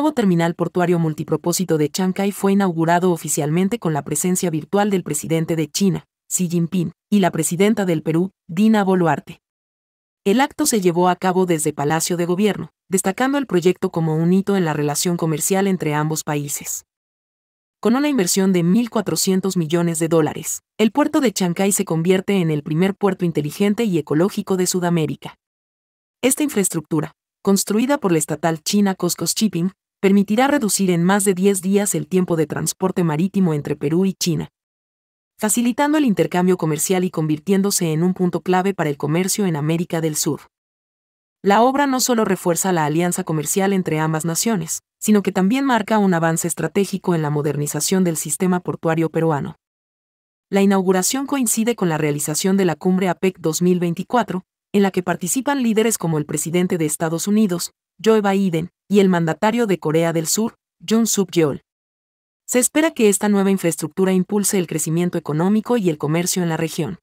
nuevo terminal portuario multipropósito de Chancay fue inaugurado oficialmente con la presencia virtual del presidente de China, Xi Jinping, y la presidenta del Perú, Dina Boluarte. El acto se llevó a cabo desde Palacio de Gobierno, destacando el proyecto como un hito en la relación comercial entre ambos países. Con una inversión de 1.400 millones de dólares, el puerto de Chancay se convierte en el primer puerto inteligente y ecológico de Sudamérica. Esta infraestructura, construida por la estatal china Coscos Shipping, permitirá reducir en más de 10 días el tiempo de transporte marítimo entre Perú y China, facilitando el intercambio comercial y convirtiéndose en un punto clave para el comercio en América del Sur. La obra no solo refuerza la alianza comercial entre ambas naciones, sino que también marca un avance estratégico en la modernización del sistema portuario peruano. La inauguración coincide con la realización de la cumbre APEC 2024, en la que participan líderes como el presidente de Estados Unidos, Joe Biden, y el mandatario de Corea del Sur, Jun Suk-yeol. Se espera que esta nueva infraestructura impulse el crecimiento económico y el comercio en la región.